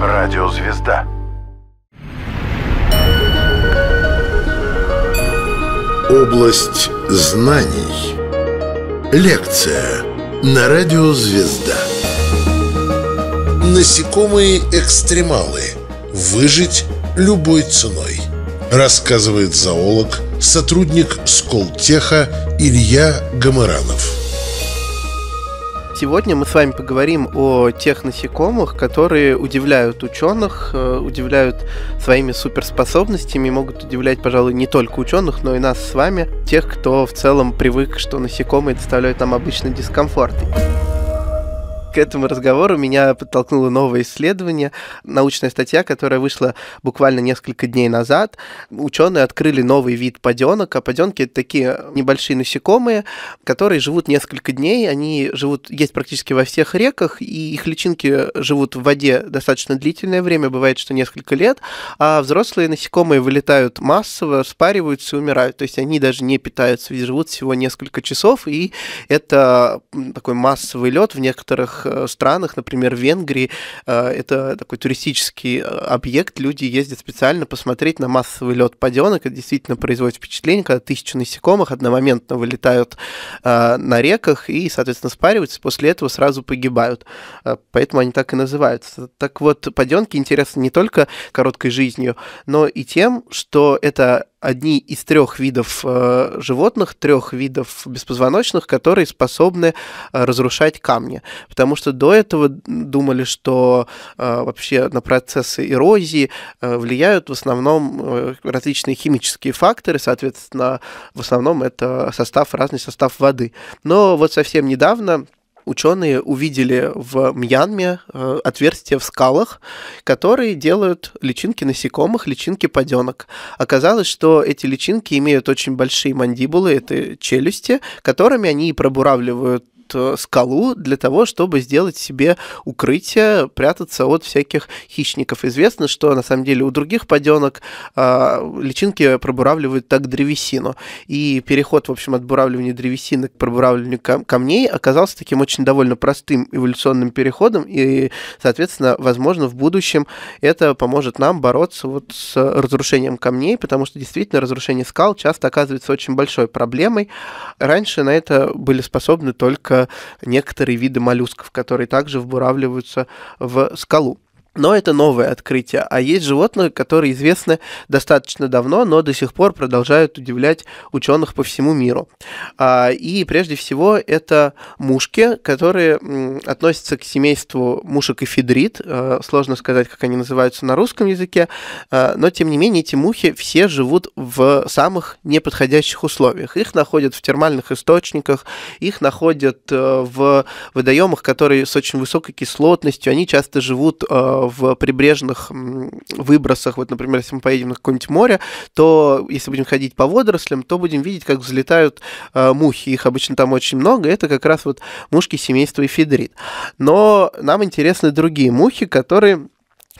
Радиозвезда. Область знаний. Лекция на Радиозвезда. Насекомые-экстремалы. Выжить любой ценой. Рассказывает зоолог, сотрудник Сколтеха Илья Гоморанов. Сегодня мы с вами поговорим о тех насекомых, которые удивляют ученых, э, удивляют своими суперспособностями, могут удивлять, пожалуй, не только ученых, но и нас с вами, тех, кто в целом привык, что насекомые доставляют нам обычный дискомфорт. К этому разговору меня подтолкнуло новое исследование, научная статья, которая вышла буквально несколько дней назад. Ученые открыли новый вид паденок, а паденки это такие небольшие насекомые, которые живут несколько дней, они живут, есть практически во всех реках, и их личинки живут в воде достаточно длительное время, бывает, что несколько лет, а взрослые насекомые вылетают массово, спариваются и умирают, то есть они даже не питаются, живут всего несколько часов, и это такой массовый лед в некоторых некоторых э, странах, например, в Венгрии, э, это такой туристический э, объект, люди ездят специально посмотреть на массовый лед паденок, это действительно производит впечатление, когда тысячи насекомых одномоментно вылетают на реках и, соответственно, спариваются, после этого сразу погибают. Поэтому они так и называются. Так вот, паденки интересны не только короткой жизнью, но и тем, что это одни из трех видов э, животных, трех видов беспозвоночных, которые способны э, разрушать камни. Потому что до этого думали, что э, вообще на процессы эрозии э, влияют в основном э, различные химические факторы, соответственно, в основном это состав, разный состав воды. Но вот совсем недавно ученые увидели в Мьянме э, отверстия в скалах, которые делают личинки насекомых, личинки паденок. Оказалось, что эти личинки имеют очень большие мандибулы, это челюсти, которыми они и пробуравливают Э, скалу для того, чтобы сделать себе укрытие, прятаться от всяких хищников. Известно, что на самом деле у других паденок э, а, личинки пробуравливают так древесину. И переход, в общем, от буравливания древесины к пробуравливанию кам- камней оказался таким очень довольно простым эволюционным переходом. И, соответственно, возможно, в будущем это поможет нам бороться вот с разрушением камней, потому что действительно разрушение скал часто оказывается очень большой проблемой. Раньше на это были способны только некоторые виды моллюсков, которые также вбуравливаются в скалу. Но это новое открытие. А есть животные, которые известны достаточно давно, но до сих пор продолжают удивлять ученых по всему миру. А, и прежде всего это мушки, которые относятся к семейству мушек эфедрит. Э, сложно сказать, как они называются на русском языке. Э, но тем не менее эти мухи все живут в самых неподходящих условиях. Их находят в термальных источниках, их находят э, в водоемах, которые с очень высокой кислотностью. Они часто живут в прибрежных выбросах, вот, например, если мы поедем на какое-нибудь море, то если будем ходить по водорослям, то будем видеть, как взлетают э, мухи. Их обычно там очень много. Это как раз вот мушки семейства эфедрит. Но нам интересны другие мухи, которые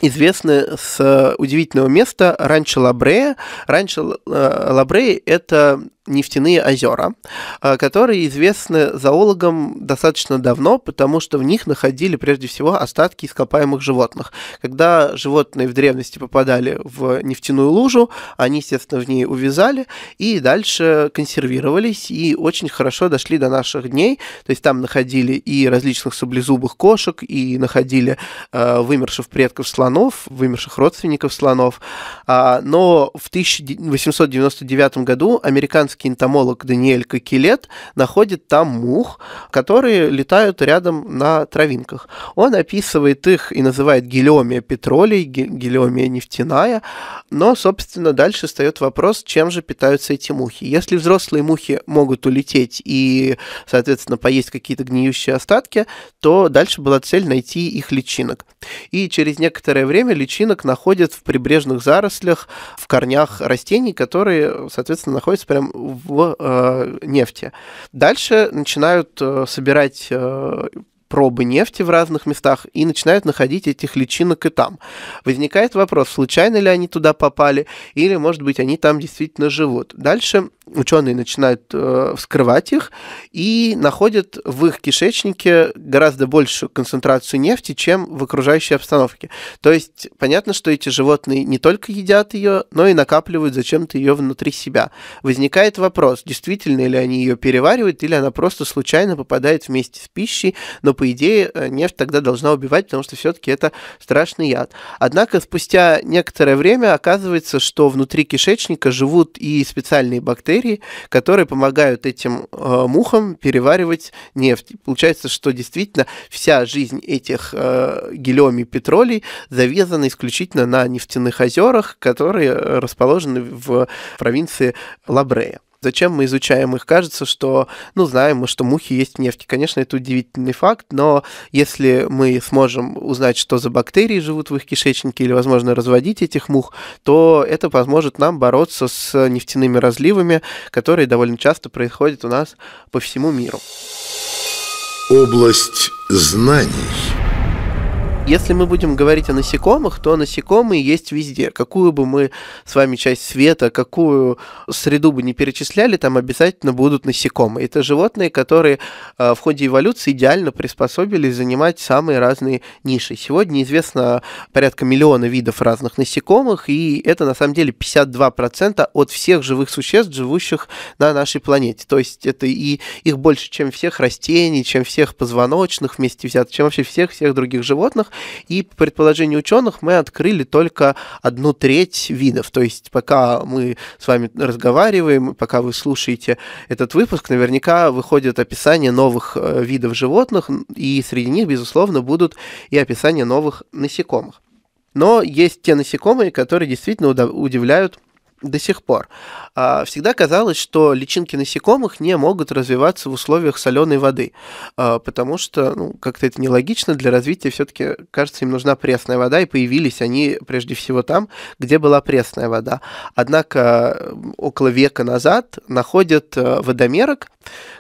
известны с э, удивительного места Ранчо Лабрея. Ранчо э, Лабрея – это нефтяные озера, э, которые известны зоологам достаточно давно, потому что в них находили прежде всего остатки ископаемых животных. Когда животные в древности попадали в нефтяную лужу, они, естественно, в ней увязали и дальше консервировались и очень хорошо дошли до наших дней. То есть там находили и различных саблезубых кошек, и находили э, вымерших предков слонов, слонов, вымерших родственников слонов. А, но в 1899 году американский энтомолог Даниэль Кокелет находит там мух, которые летают рядом на травинках. Он описывает их и называет гелиомия петролей, гелиомия нефтяная. Но, собственно, дальше встает вопрос, чем же питаются эти мухи. Если взрослые мухи могут улететь и, соответственно, поесть какие-то гниющие остатки, то дальше была цель найти их личинок. И через некоторое некоторое время личинок находят в прибрежных зарослях, в корнях растений, которые, соответственно, находятся прямо в э, нефти. Дальше начинают э, собирать э, пробы нефти в разных местах и начинают находить этих личинок и там. Возникает вопрос, случайно ли они туда попали, или, может быть, они там действительно живут. Дальше ученые начинают э, вскрывать их и находят в их кишечнике гораздо большую концентрацию нефти, чем в окружающей обстановке. То есть понятно, что эти животные не только едят ее, но и накапливают зачем-то ее внутри себя. Возникает вопрос, действительно ли они ее переваривают, или она просто случайно попадает вместе с пищей, но по идее, э, нефть тогда должна убивать, потому что все-таки это страшный яд. Однако спустя некоторое время оказывается, что внутри кишечника живут и специальные бактерии, которые помогают этим э, мухам переваривать нефть. получается, что действительно вся жизнь этих э, гелиомий петролей завязана исключительно на нефтяных озерах, которые э, расположены в провинции Лабрея. Зачем мы изучаем их? Кажется, что, ну, знаем мы, что мухи есть в нефти. Конечно, это удивительный факт, но если мы сможем узнать, что за бактерии живут в их кишечнике или, возможно, разводить этих мух, то это поможет нам бороться с нефтяными разливами, которые довольно часто происходят у нас по всему миру. Область знаний. Если мы будем говорить о насекомых, то насекомые есть везде. Какую бы мы с вами часть света, какую среду бы не перечисляли, там обязательно будут насекомые. Это животные, которые э, в ходе эволюции идеально приспособились занимать самые разные ниши. Сегодня известно порядка миллиона видов разных насекомых, и это на самом деле 52% от всех живых существ, живущих на нашей планете. То есть это и их больше, чем всех растений, чем всех позвоночных вместе взятых, чем вообще всех-всех других животных. И по предположению ученых мы открыли только одну треть видов. То есть пока мы с вами разговариваем, пока вы слушаете этот выпуск, наверняка выходит описание новых э, видов животных, и среди них, безусловно, будут и описания новых насекомых. Но есть те насекомые, которые действительно удивляют до сих пор. А, всегда казалось, что личинки насекомых не могут развиваться в условиях соленой воды, а, потому что ну, как-то это нелогично для развития. Все-таки, кажется, им нужна пресная вода, и появились они прежде всего там, где была пресная вода. Однако около века назад находят э, водомерок,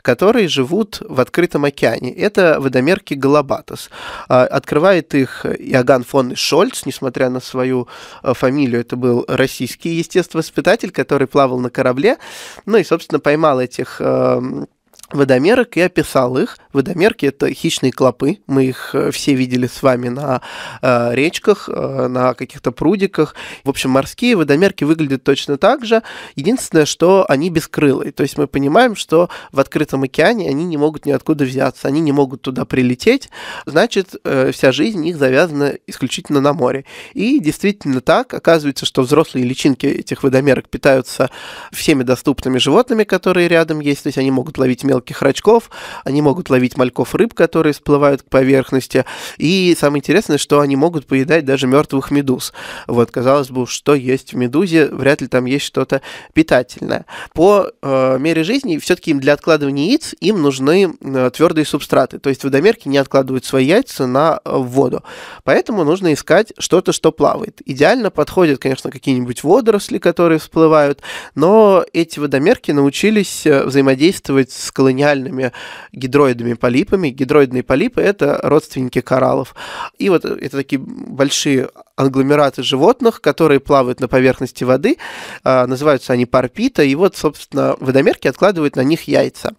которые живут в открытом океане. Это водомерки Галабатос. А, открывает их Иоганн фон Шольц, несмотря на свою э, фамилию, это был российский естествоиспытатель, воспитатель, который плавал на корабле, ну и, собственно, поймал этих эм, водомерок и описал их. Водомерки это хищные клопы, мы их э, все видели с вами на э, речках, э, на каких-то прудиках. В общем, морские водомерки выглядят точно так же. Единственное, что они бескрылые. То есть мы понимаем, что в открытом океане они не могут ниоткуда взяться, они не могут туда прилететь. Значит, э, вся жизнь их завязана исключительно на море. И действительно так, оказывается, что взрослые личинки этих водомерок питаются всеми доступными животными, которые рядом есть. То есть они могут ловить мелкие мелких рачков. Они могут ловить мальков рыб, которые всплывают к поверхности. И самое интересное, что они могут поедать даже мертвых медуз. Вот, казалось бы, что есть в медузе, вряд ли там есть что-то питательное. По э, мере жизни, все-таки им для откладывания яиц им нужны э, твердые субстраты. То есть водомерки не откладывают свои яйца на э, воду. Поэтому нужно искать что-то, что плавает. Идеально подходят, конечно, какие-нибудь водоросли, которые всплывают, но эти водомерки научились э, взаимодействовать с колониальными колониальными гидроидами-полипами. Гидроидные полипы — это родственники кораллов. И вот это такие большие англомераты животных, которые плавают на поверхности воды. А, называются они парпита. И вот, собственно, водомерки откладывают на них яйца.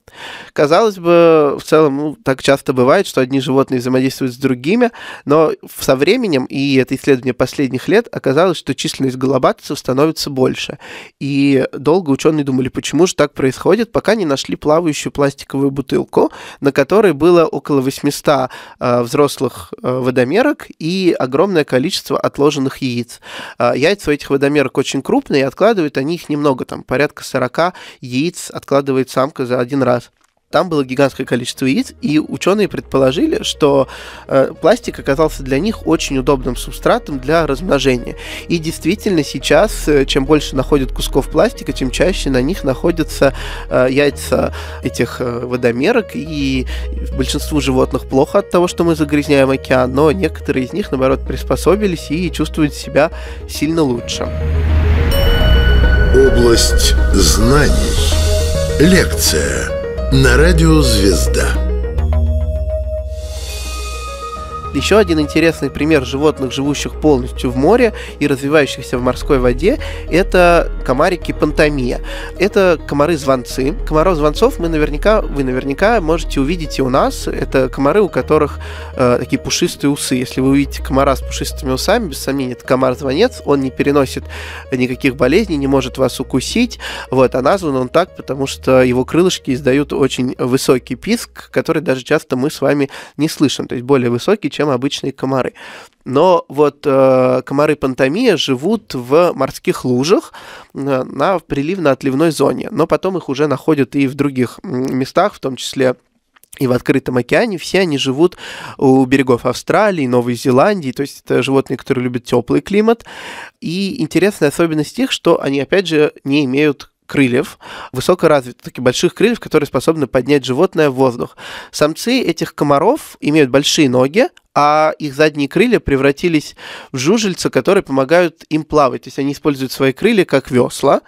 Казалось бы, в целом ну, так часто бывает, что одни животные взаимодействуют с другими, но со временем, и это исследование последних лет, оказалось, что численность голобатцев становится больше. И долго ученые думали, почему же так происходит, пока не нашли плавающую пластиковую бутылку, на которой было около 800 а, взрослых а, водомерок и огромное количество отложенных яиц. А, яйца у этих водомерок очень крупные, и откладывают они их немного, там порядка 40 яиц откладывает самка за один раз там было гигантское количество яиц, и ученые предположили, что э, пластик оказался для них очень удобным субстратом для размножения. И действительно сейчас, э, чем больше находят кусков пластика, тем чаще на них находятся э, яйца этих э, водомерок, и большинству животных плохо от того, что мы загрязняем океан, но некоторые из них, наоборот, приспособились и чувствуют себя сильно лучше. Область знаний. Лекция на радио «Звезда». Еще один интересный пример животных, живущих полностью в море и развивающихся в морской воде, это комарики пантомия. Это комары-звонцы. Комаров-звонцов мы наверняка, вы наверняка можете увидеть и у нас. Это комары, у которых э, такие пушистые усы. Если вы увидите комара с пушистыми усами, без сомнения, это комар-звонец. Он не переносит никаких болезней, не может вас укусить. Вот, а назван он так, потому что его крылышки издают очень высокий писк, который даже часто мы с вами не слышим. То есть более высокий, чем обычные комары. Но вот э, комары пантомия живут в морских лужах э, на приливно-отливной зоне, но потом их уже находят и в других местах, в том числе и в открытом океане, все они живут у берегов Австралии, Новой Зеландии, то есть это животные, которые любят теплый климат. И интересная особенность их, что они, опять же, не имеют крыльев, высокоразвитых, таких больших крыльев, которые способны поднять животное в воздух. Самцы этих комаров имеют большие ноги, а их задние крылья превратились в жужельца, которые помогают им плавать. То есть они используют свои крылья как весла.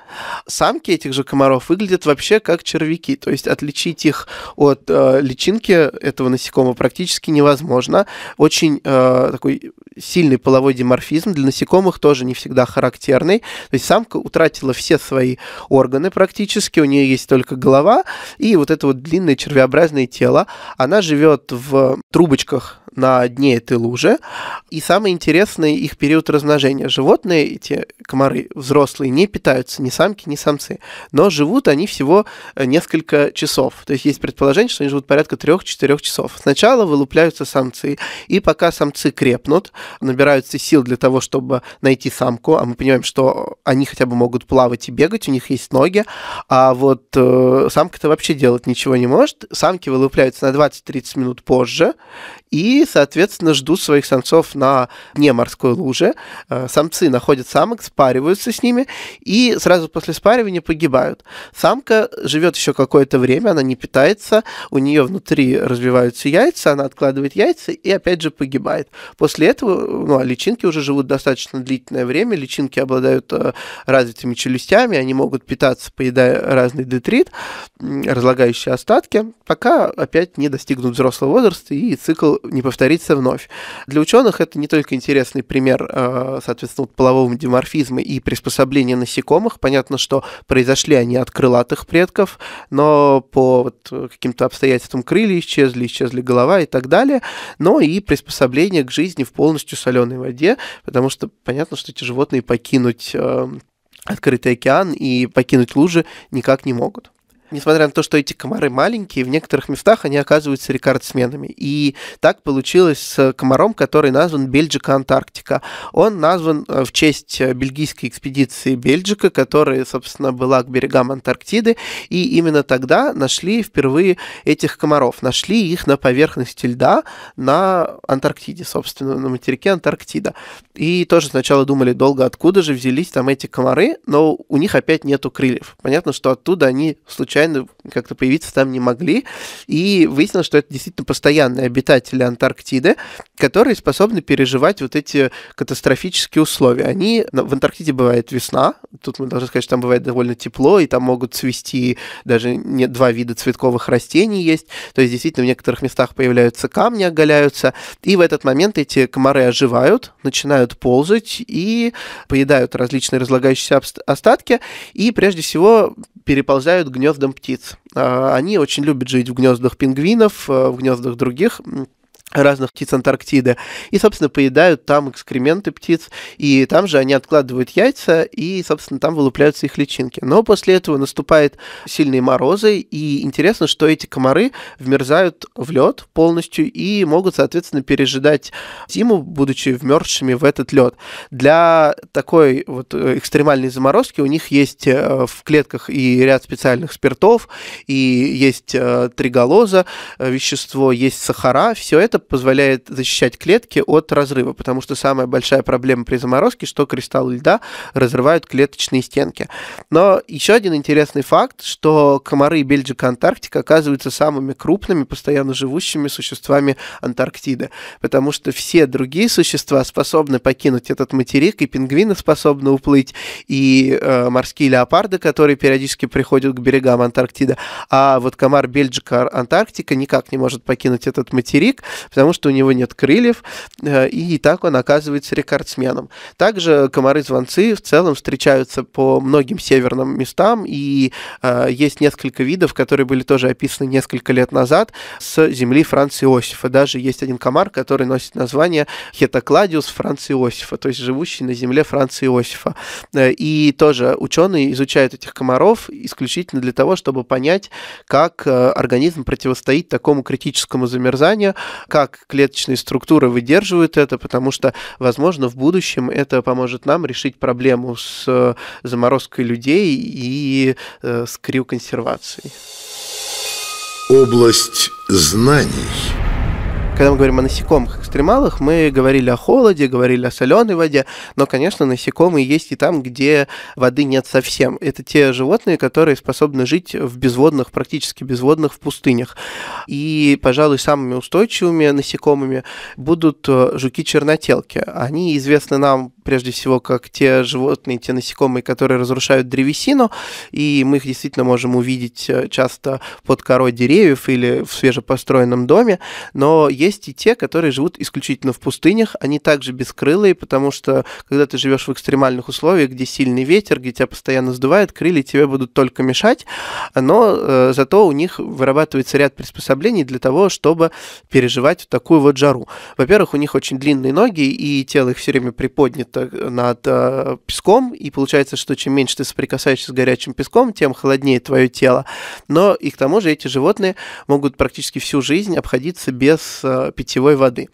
Самки этих же комаров выглядят вообще как червяки. То есть отличить их от э, личинки этого насекомого практически невозможно. Очень э, такой сильный половой диморфизм для насекомых тоже не всегда характерный. То есть самка утратила все свои органы практически, у нее есть только голова и вот это вот длинное червеобразное тело. Она живет в трубочках на дне этой лужи. И самый интересный их период размножения. Животные, эти комары взрослые, не питаются ни самки, ни самцы. Но живут они всего э, несколько часов. То есть есть предположение, что они живут порядка 3-4 часов. Сначала вылупляются самцы. И пока самцы крепнут, набираются сил для того, чтобы найти самку, а мы понимаем, что они хотя бы могут плавать и бегать, у них есть ноги, а вот э, самка-то вообще делать ничего не может. Самки вылупляются на 20-30 минут позже, и, соответственно, ждут своих самцов на дне морской луже э, Самцы находят самок, спариваются с ними и сразу после спаривания погибают. Самка живет еще какое-то время, она не питается, у нее внутри развиваются яйца, она откладывает яйца и опять же погибает. После этого ну, а личинки уже живут достаточно длительное время, личинки обладают э, развитыми челюстями, они могут питаться, поедая разный детрит, разлагающие остатки, пока опять не достигнут взрослого возраста и цикл не повторится вновь. Для ученых это не только интересный пример, э, соответственно, полового диморфизма и приспособления насекомых. Понятно, что произошли они от крылатых предков, но по вот э, каким-то обстоятельствам крылья исчезли, исчезли голова и так далее, но и приспособление к жизни в полностью соленой воде, потому что понятно, что эти животные покинуть э, открытый океан и покинуть лужи никак не могут несмотря на то, что эти комары маленькие, в некоторых местах они оказываются рекордсменами. И так получилось с комаром, который назван Бельджика Антарктика. Он назван э, в честь э, бельгийской экспедиции Бельджика, которая, собственно, была к берегам Антарктиды. И именно тогда нашли впервые этих комаров. Нашли их на поверхности льда на Антарктиде, собственно, на материке Антарктида. И тоже сначала думали долго, откуда же взялись там эти комары, но у них опять нету крыльев. Понятно, что оттуда они случайно случайно как-то появиться там не могли. И выяснилось, что это действительно постоянные обитатели Антарктиды, которые способны переживать вот эти катастрофические условия. Они ну, в Антарктиде бывает весна, тут мы должны сказать, что там бывает довольно тепло, и там могут цвести даже не два вида цветковых растений есть. То есть действительно в некоторых местах появляются камни, оголяются. И в этот момент эти комары оживают, начинают ползать и поедают различные разлагающиеся остатки. И прежде всего переползают гнездом птиц. А, они очень любят жить в гнездах пингвинов, э, в гнездах других разных птиц Антарктиды. И, собственно, поедают там экскременты птиц, и там же они откладывают яйца, и, собственно, там вылупляются их личинки. Но после этого наступают сильные морозы, и интересно, что эти комары вмерзают в лед полностью и могут, соответственно, пережидать зиму, будучи вмерзшими в этот лед. Для такой вот э, экстремальной заморозки у них есть э, в клетках и ряд специальных спиртов, и есть э, триголоза, вещество, есть сахара, все это метод позволяет защищать клетки от разрыва, потому что самая большая проблема при заморозке, что кристаллы льда разрывают клеточные стенки. Но еще один интересный факт, что комары Бельджика Антарктика оказываются самыми крупными, постоянно живущими существами Антарктиды, потому что все другие существа способны покинуть этот материк, и пингвины способны уплыть, и э, морские леопарды, которые периодически приходят к берегам Антарктиды, а вот комар Бельджика Антарктика никак не может покинуть этот материк, потому что у него нет крыльев, э, и так он оказывается рекордсменом. Также комары-звонцы в целом встречаются по многим северным местам, и э, есть несколько видов, которые были тоже описаны несколько лет назад с земли Франции Иосифа. Даже есть один комар, который носит название Хетокладиус Франции Иосифа, то есть живущий на земле Франции Иосифа. Э, и тоже ученые изучают этих комаров исключительно для того, чтобы понять, как организм противостоит такому критическому замерзанию, как клеточные структуры выдерживают это, потому что, возможно, в будущем это поможет нам решить проблему с э, заморозкой людей и э, с криоконсервацией. Область знаний. Когда мы говорим о насекомых, экстремалах мы говорили о холоде, говорили о соленой воде, но, конечно, насекомые есть и там, где воды нет совсем. Это те животные, которые способны жить в безводных, практически безводных в пустынях. И, пожалуй, самыми устойчивыми насекомыми будут э, жуки-чернотелки. Они известны нам прежде всего как те животные, те насекомые, которые разрушают древесину, и мы их действительно можем увидеть э, часто под корой деревьев или в свежепостроенном доме, но есть и те, которые живут исключительно в пустынях, они также бескрылые, потому что когда ты живешь в экстремальных условиях, где сильный ветер, где тебя постоянно сдувает, крылья тебе будут только мешать, но э, зато у них вырабатывается ряд приспособлений для того, чтобы переживать такую вот жару. Во-первых, у них очень длинные ноги, и тело их все время приподнято над э, песком, и получается, что чем меньше ты соприкасаешься с горячим песком, тем холоднее твое тело. Но и к тому же эти животные могут практически всю жизнь обходиться без э, питьевой воды.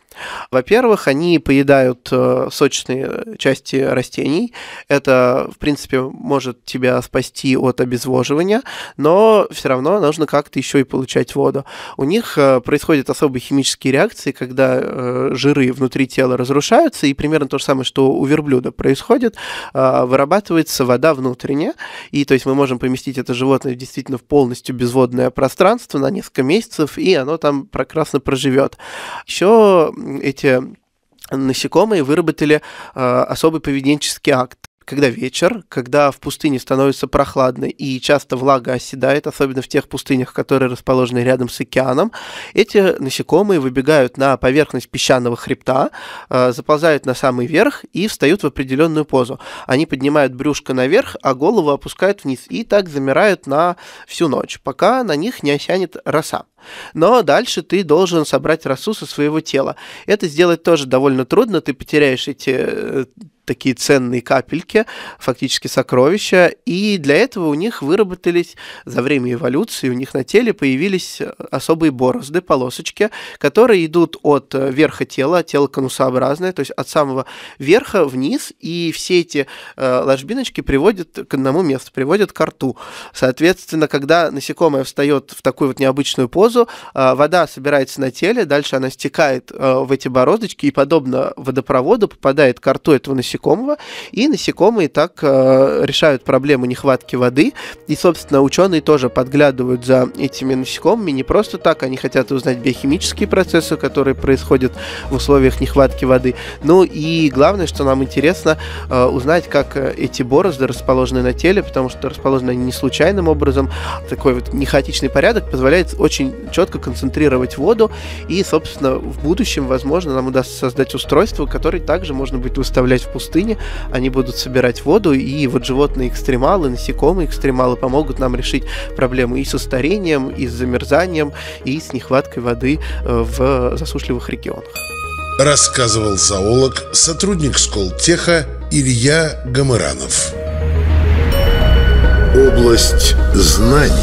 Во-первых, они поедают э, сочные части растений. Это, в принципе, может тебя спасти от обезвоживания, но все равно нужно как-то еще и получать воду. У них э, происходят особые химические реакции, когда э, жиры внутри тела разрушаются, и примерно то же самое, что у верблюда происходит, вырабатывается вода внутренняя, и то есть мы можем поместить это животное действительно в полностью безводное пространство на несколько месяцев, и оно там прекрасно проживет. Еще эти насекомые выработали э, особый поведенческий акт, когда вечер, когда в пустыне становится прохладно и часто влага оседает, особенно в тех пустынях, которые расположены рядом с океаном, эти насекомые выбегают на поверхность песчаного хребта, э, заползают на самый верх и встают в определенную позу. Они поднимают брюшко наверх, а голову опускают вниз и так замирают на всю ночь, пока на них не осянет роса. Но дальше ты должен собрать росу со своего тела. Это сделать тоже довольно трудно, ты потеряешь эти э, такие ценные капельки, фактически сокровища, и для этого у них выработались за время эволюции, у них на теле появились э, особые борозды, полосочки, которые идут от э, верха тела, тело конусообразное, то есть от самого верха вниз, и все эти э, ложбиночки приводят к одному месту, приводят к рту. Соответственно, когда насекомое встает в такую вот необычную позу, э, вода собирается на теле, дальше она стекает э, в эти бороздочки и подобно водопроводу попадает к рту этого насекомого, насекомого, и насекомые так э, решают проблему нехватки воды, и, собственно, ученые тоже подглядывают за этими насекомыми не просто так, они хотят узнать биохимические процессы, которые происходят в условиях нехватки воды, ну и главное, что нам интересно э, узнать, как э, эти борозды расположены на теле, потому что расположены они не случайным образом, такой вот нехаотичный порядок позволяет очень четко концентрировать воду, и, собственно, в будущем, возможно, нам удастся создать устройство, которое также можно будет выставлять в пустоту пустыне, они будут собирать воду, и вот животные-экстремалы, насекомые-экстремалы помогут нам решить проблемы и со старением, и с замерзанием, и с нехваткой воды э, в засушливых регионах. Рассказывал зоолог, сотрудник Сколтеха Илья Гамыранов. Область знаний.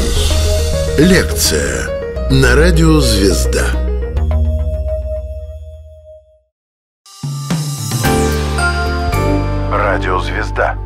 Лекция на радио «Звезда». Радиозвезда.